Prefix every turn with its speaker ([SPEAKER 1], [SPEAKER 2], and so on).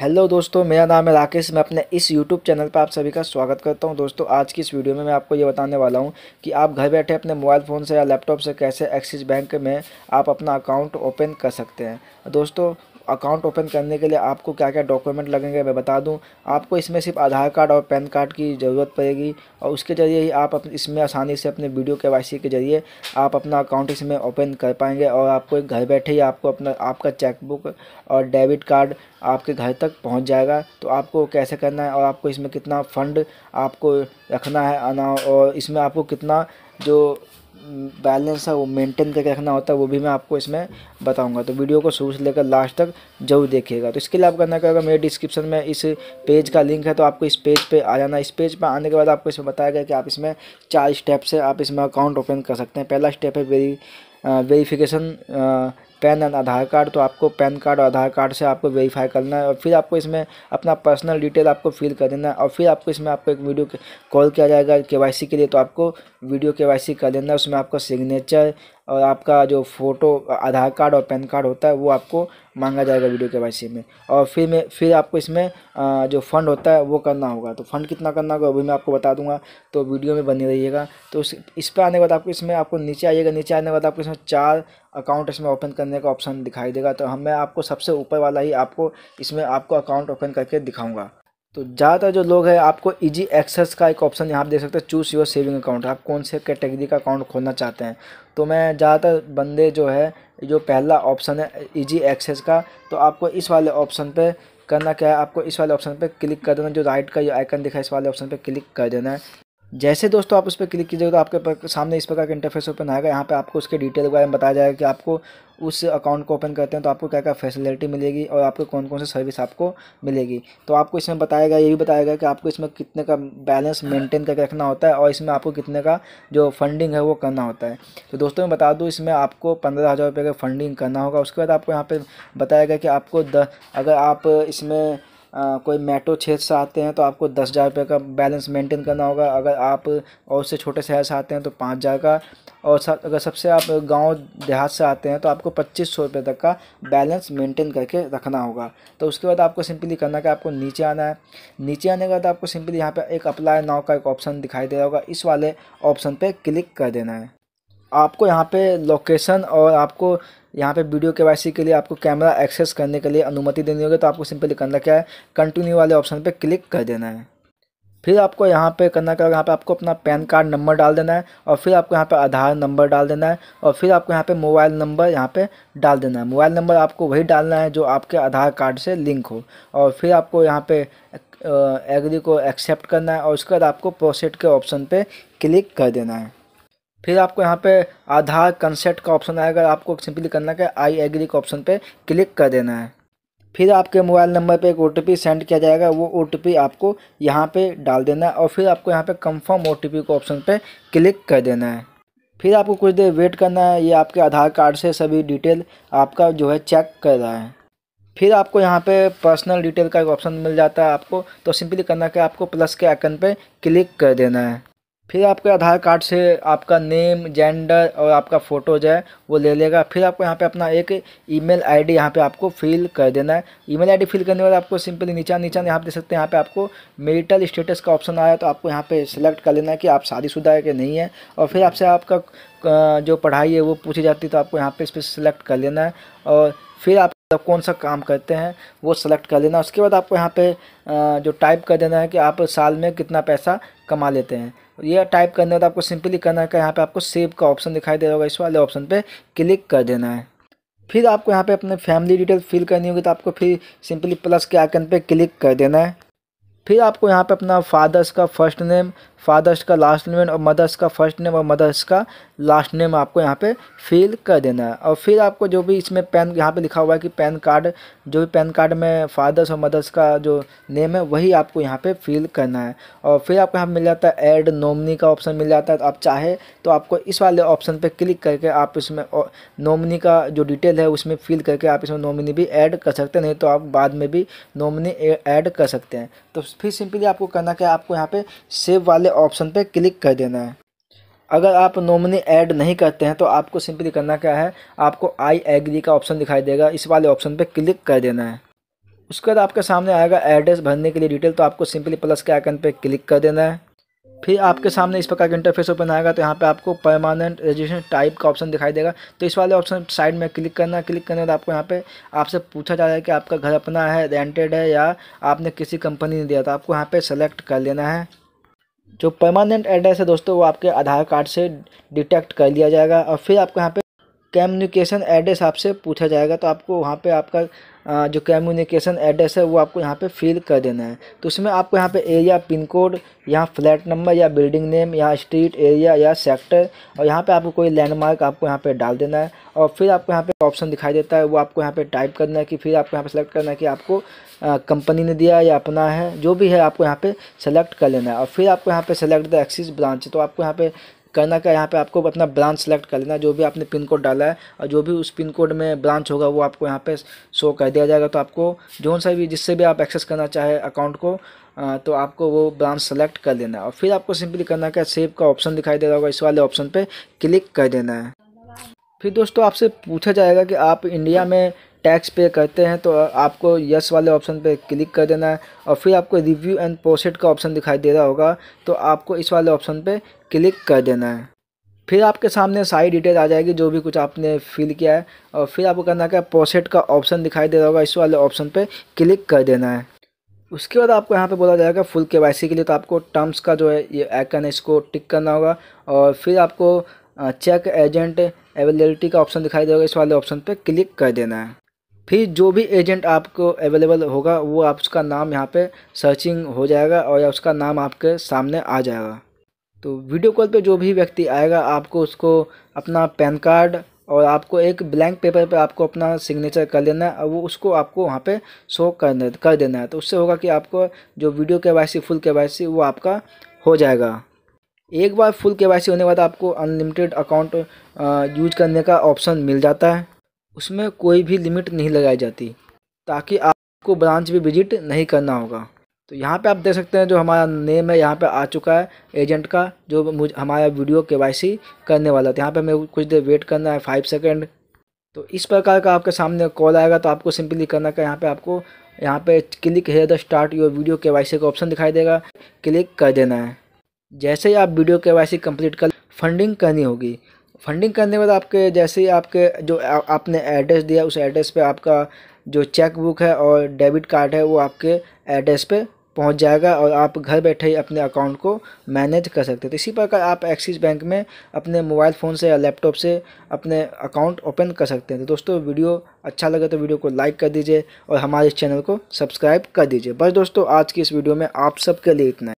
[SPEAKER 1] hello दोस्तों मेरा नाम है राकेश मैं अपने इस यूट्यूब चैनल पर आप सभी का स्वागत करता हूं दोस्तों आज की इस वीडियो में मैं आपको ये बताने वाला हूं कि आप घर बैठे अपने मोबाइल फ़ोन से या लैपटॉप से कैसे एक्सिस बैंक में आप अपना अकाउंट ओपन कर सकते हैं दोस्तों अकाउंट ओपन करने के लिए आपको क्या क्या डॉक्यूमेंट लगेंगे मैं बता दूं आपको इसमें सिर्फ आधार कार्ड और पैन कार्ड की ज़रूरत पड़ेगी और उसके ज़रिए ही आप इसमें आसानी से अपने वीडियो के के ज़रिए आप अपना अकाउंट इसमें ओपन कर पाएंगे और आपको घर बैठे ही आपको अपना आपका चेकबुक और डेबिट कार्ड आपके घर तक पहुँच जाएगा तो आपको कैसे करना है और आपको इसमें कितना फ़ंड आपको रखना है आना और इसमें आपको कितना जो बैलेंस है वो मेंटेन करके रखना होता है वो भी मैं आपको इसमें बताऊंगा तो वीडियो को शुरू से लेकर लास्ट तक जरूर देखिएगा तो इसके लिए आप करना करेगा मेरे डिस्क्रिप्शन में इस पेज का लिंक है तो आपको इस पेज पे आ जाना इस पेज पे आने के बाद आपको इसमें बताया गया कि आप इसमें चार स्टेप से आप इसमें अकाउंट ओपन कर सकते हैं पहला स्टेप है वेरी verification PAN and Aadhaar card तो आपको पैन कार्ड और आधार कार्ड से आपको वेरीफाई करना है और फिर आपको इसमें अपना पर्सनल डिटेल आपको फिल कर देना है और फिर आपको इसमें आपको एक वीडियो कॉल किया जाएगा के के लिए तो आपको वीडियो के कर देना है उसमें आपका सिग्नेचर और आपका जो फ़ोटो आधार कार्ड और पैन कार्ड होता है वो आपको मांगा जाएगा वीडियो के वाई में और फिर में फिर आपको इसमें जो फंड होता है वो करना होगा तो फंड कितना करना होगा वो मैं आपको बता दूंगा तो वीडियो में बनी रहिएगा तो उस इस पर आने के बाद आपको इसमें आपको नीचे आइएगा नीचे आने के बाद आपको इसमें चार अकाउंट इसमें ओपन करने का ऑप्शन दिखाई देगा तो हमें मैं आपको सबसे ऊपर वाला ही आपको इसमें आपको अकाउंट ओपन करके दिखाऊँगा तो ज़्यादातर जो लोग हैं आपको इजी एक्सेस का एक ऑप्शन यहाँ देख सकते हैं चूज़ योर सेविंग अकाउंट आप कौन से कैटेगरी का अकाउंट खोलना चाहते हैं तो मैं ज़्यादातर बंदे जो है जो पहला ऑप्शन है इजी एक्सेस का तो आपको इस वाले ऑप्शन पे करना क्या है आपको इस वाले ऑप्शन पे क्लिक कर देना जो राइट का जो आइकन दिखा है इस वाले ऑप्शन पे क्लिक कर देना है जैसे दोस्तों आप उस पर क्लिक कीजिएगा तो आपके सामने इस प्रकार का इंटरफेस ओपन आएगा यहाँ पे आपको उसके डिटेल के बारे में बताया जाएगा कि आपको उस अकाउंट को ओपन करते हैं तो आपको क्या क्या फैसिलिटी मिलेगी और आपको कौन कौन से सर्विस आपको मिलेगी तो आपको इसमें बताया गया ये भी बताया गया कि आपको इसमें कितने का बैलेंस मेंटेन करके रखना होता है और इसमें आपको कितने का जो फंडिंग है वो करना होता है तो दोस्तों मैं बता दूँ इसमें आपको पंद्रह हज़ार रुपये का फंडिंग करना होगा उसके बाद आपको यहाँ पर बताया गया कि आपको द अगर आप इसमें कोई मेट्रो क्षेत्र से आते हैं तो आपको दस हज़ार रुपये का बैलेंस मेंटेन करना होगा अगर आप और से छोटे शहर से आते हैं तो पाँच हज़ार का और सब अगर सबसे आप गांव देहात से आते हैं तो आपको पच्चीस सौ रुपये तक का बैलेंस मेंटेन करके रखना होगा तो उसके बाद आपको सिंपली करना है कि आपको नीचे आना है नीचे आने के बाद आपको सिंपली यहाँ पर एक अप्लाई नाव का एक ऑप्शन दिखाई दे रहा होगा इस वाले ऑप्शन पर क्लिक कर देना है आपको यहाँ पे लोकेशन और आपको यहाँ पे वीडियो के वाई के लिए आपको कैमरा एक्सेस करने के लिए अनुमति देनी होगी तो आपको सिंपली करना क्या है कंटिन्यू वाले ऑप्शन पे क्लिक कर देना है फिर आपको यहाँ पे करना क्या यहाँ पे आपको अपना पैन कार्ड नंबर डाल देना है और फिर आपको यहाँ पे आधार नंबर डाल देना है और फिर आपको यहाँ पे मोबाइल नंबर यहाँ पे डाल देना है मोबाइल नंबर आपको वही डालना है जो आपके आधार कार्ड से लिंक हो और फिर आपको यहाँ पे एग्री को एक्सेप्ट करना है और उसके बाद आपको प्रोसेट के ऑप्शन पर क्लिक कर देना है फिर आपको यहाँ पे आधार कंसेप्ट का ऑप्शन आएगा आपको सिंपली करना है आई एग्री का ऑप्शन पे क्लिक कर देना है फिर आपके मोबाइल नंबर पे एक ओ सेंड किया जाएगा वो ओ आपको यहाँ पे डाल देना है और फिर आपको यहाँ पे कंफर्म ओ टी को ऑप्शन पे क्लिक कर देना है फिर आपको कुछ देर वेट करना है ये आपके आधार कार्ड से सभी डिटेल आपका जो है चेक कर रहा है फिर आपको यहाँ पे पर्सनल डिटेल का एक ऑप्शन मिल जाता है आपको तो सिंपली करना है कि आपको प्लस के आइकन पे क्लिक कर देना है फिर आपके आधार कार्ड से आपका नेम जेंडर और आपका फ़ोटो जो है वो ले लेगा फिर आपको यहाँ पे अपना एक ईमेल आईडी डी यहाँ पर आपको फिल कर देना है ईमेल आईडी फिल करने के बाद आपको सिंपली नीचा नीचा यहाँ पे देख सकते हैं यहाँ पे आपको मेरिटल स्टेटस का ऑप्शन आया तो आपको यहाँ पे सिलेक्ट कर लेना है कि आप शादीशुदा है कि नहीं है और फिर आपसे आपका जो पढ़ाई है वो पूछी जाती है तो आपको यहाँ पर इस पर सिलेक्ट कर लेना है और फिर आप मतलब कौन सा काम करते हैं वो सेलेक्ट कर लेना उसके बाद आपको यहाँ पे जो टाइप कर देना है कि आप साल में कितना पैसा कमा लेते हैं ये टाइप करने होता आपको सिंपली करना है तो यहाँ पे आपको सेव का ऑप्शन दिखाई दे रहा होगा इस वाले ऑप्शन पे क्लिक कर देना है फिर आपको यहाँ पे अपने फैमिली डिटेल फिल करनी होगी तो आपको फिर सिंपली प्लस के आइकन पे क्लिक कर देना है फिर आपको यहाँ पे अपना फादर्स का फर्स्ट नेम फादर्स का लास्ट नेम और मदर्स का फर्स्ट नेम और मदर्स का लास्ट नेम आपको यहाँ पे फिल कर देना है और फिर आपको जो भी इसमें पैन यहाँ पे लिखा हुआ है कि पैन कार्ड जो भी पैन कार्ड में फादर्स और मदर्स का जो नेम है वही आपको यहाँ पे फिल करना है और फिर आपको यहाँ मिल जाता है एड नॉमनी का ऑप्शन मिल जाता है तो आप चाहे तो आपको इस वाले ऑप्शन पर क्लिक करके आप इसमें नॉमनी का जो डिटेल है उसमें फिल करके आप इसमें नॉमिनी भी ऐड कर सकते हैं नहीं तो आप बाद में भी नॉमिनी ऐड कर सकते हैं तो फिर सिंपली आपको करना क्या आपको यहाँ पर सेव वाले ऑप्शन पे क्लिक कर देना है अगर आप नॉमिनी ऐड नहीं करते हैं तो आपको सिंपली करना क्या है आपको आई एग्री का ऑप्शन दिखाई देगा इस वाले ऑप्शन पे क्लिक कर देना है उसके बाद आपके सामने आएगा एड्रेस भरने के लिए डिटेल तो आपको सिंपली प्लस के आइकन पर क्लिक कर देना है फिर आपके सामने इस प्रकार का इंटरफेस ओपन आएगा तो यहाँ पे आपको परमानेंट रजिस्ट्रेशन टाइप का ऑप्शन दिखाई देगा तो इस वाले ऑप्शन साइड में क्लिक करना क्लिक करने के बाद आपको यहाँ पे आपसे पूछा जा रहा है कि आपका घर अपना है रेंटेड है या आपने किसी कंपनी ने दिया था तो आपको यहाँ पे सेलेक्ट कर लेना है जो परमानेंट एड्रेस है दोस्तों वो आपके आधार कार्ड से डिटेक्ट कर लिया जाएगा और फिर आपको यहाँ पे कम्युनिकेशन एड्रेस आपसे पूछा जाएगा तो आपको वहाँ पे आपका जो कम्युनिकेशन एड्रेस है वो आपको यहाँ पे फिल कर देना है तो उसमें आपको यहाँ पे एरिया पिन कोड यहाँ फ्लैट नंबर या बिल्डिंग नेम या स्ट्रीट एरिया या सेक्टर और यहाँ पे आपको कोई लैंडमार्क आपको यहाँ पे डाल देना है और फिर आपको यहाँ पे ऑप्शन दिखाई देता है वो आपको यहाँ पर टाइप करना है कि फिर आपको यहाँ पर सेलेक्ट करना है कि आपको कंपनी ने दिया या अपना है जो भी है आपको यहाँ पर सेलेक्ट कर लेना है और फिर आपको यहाँ पर सेलेक्ट द एक्सिस ब्रांच तो आपको यहाँ पर करना क्या यहाँ पे आपको अपना ब्रांच सेलेक्ट कर लेना जो भी आपने पिन कोड डाला है और जो भी उस पिन कोड में ब्रांच होगा वो आपको यहाँ पे शो कर दिया जाएगा तो आपको जो सा भी जिससे भी आप एक्सेस करना चाहे अकाउंट को तो आपको वो ब्रांच सेलेक्ट कर लेना है और फिर आपको सिंपली करना क्या सेव का ऑप्शन दिखाई दे रहा होगा इस वाले ऑप्शन पर क्लिक कर देना है फिर दोस्तों आपसे पूछा जाएगा कि आप इंडिया में टैक्स पे करते हैं तो आपको यस वाले ऑप्शन पे क्लिक कर देना है और फिर आपको रिव्यू एंड प्रोसेट का ऑप्शन दिखाई दे रहा होगा तो आपको इस वाले ऑप्शन पे क्लिक कर देना है फिर आपके सामने सारी डिटेल आ जाएगी जो भी कुछ आपने फिल किया है और फिर आपको करना क्या प्रोसेट का ऑप्शन दिखाई दे रहा होगा इस वाले ऑप्शन पर क्लिक कर देना है उसके बाद आपको यहाँ पे बोला जाएगा फुल के के लिए तो आपको टर्म्स का जो है ये आइकन है इसको टिक करना होगा और फिर आपको चेक एजेंट अवेलेबिलिटी का ऑप्शन दिखाई देगा इस वाले ऑप्शन पर क्लिक कर देना है फिर जो भी एजेंट आपको अवेलेबल होगा वो आप उसका नाम यहाँ पे सर्चिंग हो जाएगा और उसका नाम आपके सामने आ जाएगा तो वीडियो कॉल पे जो भी व्यक्ति आएगा आपको उसको अपना पैन कार्ड और आपको एक ब्लैंक पेपर पे आपको अपना सिग्नेचर कर लेना है और वो उसको आपको वहाँ पे शो कर कर देना है तो उससे होगा कि आपको जो वीडियो के वाई फुल के वाई वो आपका हो जाएगा एक बार फुल के वाई होने के बाद आपको अनलिमिटेड अकाउंट यूज करने का ऑप्शन मिल जाता है उसमें कोई भी लिमिट नहीं लगाई जाती ताकि आपको ब्रांच भी विजिट नहीं करना होगा तो यहाँ पे आप देख सकते हैं जो हमारा नेम है यहाँ पे आ चुका है एजेंट का जो मुझ हमारा वीडियो के करने वाला था तो यहाँ पे हमें कुछ देर वेट करना है फाइव सेकेंड तो इस प्रकार का आपके सामने कॉल आएगा तो आपको सिंपली करना का यहाँ पे आपको यहाँ पे क्लिक है the start your video K Y का ऑप्शन दिखाई देगा क्लिक कर देना है जैसे ही आप वीडियो के वाई कंप्लीट कर फंडिंग करनी होगी फंडिंग करने के बाद आपके जैसे ही आपके जो आ, आपने एड्रेस दिया उस एड्रेस पे आपका जो चेक बुक है और डेबिट कार्ड है वो आपके एड्रेस पे पहुंच जाएगा और आप घर बैठे ही अपने अकाउंट को मैनेज कर सकते हैं तो इसी प्रकार आप एक्सिस बैंक में अपने मोबाइल फ़ोन से या लैपटॉप से अपने अकाउंट ओपन कर सकते हैं तो दोस्तों वीडियो अच्छा लगे तो वीडियो को लाइक कर दीजिए और हमारे इस चैनल को सब्सक्राइब कर दीजिए बस दोस्तों आज की इस वीडियो में आप सबके लिए इतना